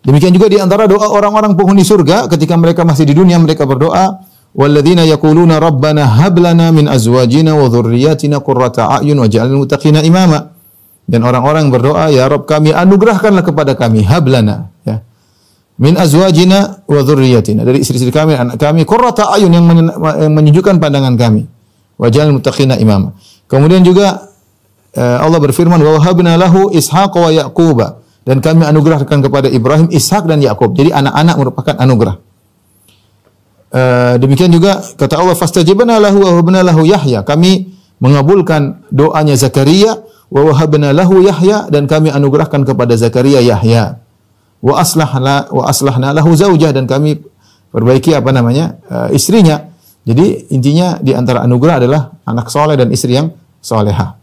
Demikian juga di antara doa orang-orang penghuni surga ketika mereka masih di dunia mereka berdoa, "Walladzina yaquluna rabbana hab lana min azwajina wa dhurriyyatina qurrata a'yun waj'alna muttaqina imama." Dan orang-orang berdoa, "Ya Rabb kami, anugerahkanlah kepada kami hablana." Ya. Min azwajina wa dhurriyyatina Dari istri-istri kami, anak kami, qurrata a'yun yang, menunjukkan yang menyejukkan pandangan kami. Waj'alna muttaqina imama. Kemudian juga eh, Allah berfirman, "Wa habna lahu Ishaq wa Yaquba." Dan kami anugerahkan kepada Ibrahim, Ishak dan Yakub. Jadi anak-anak merupakan anugerah. Uh, demikian juga kata Allah fastajibna lahu wa habna lahu Yahya. Kami mengabulkan doanya Zakaria wa habna lahu Yahya dan kami anugerahkan kepada Zakaria Yahya. Wa aslahna wa aslahna lahu zaujah dan kami perbaiki apa namanya? Uh, istrinya. Jadi intinya di antara anugerah adalah anak soleh dan istri yang solehah.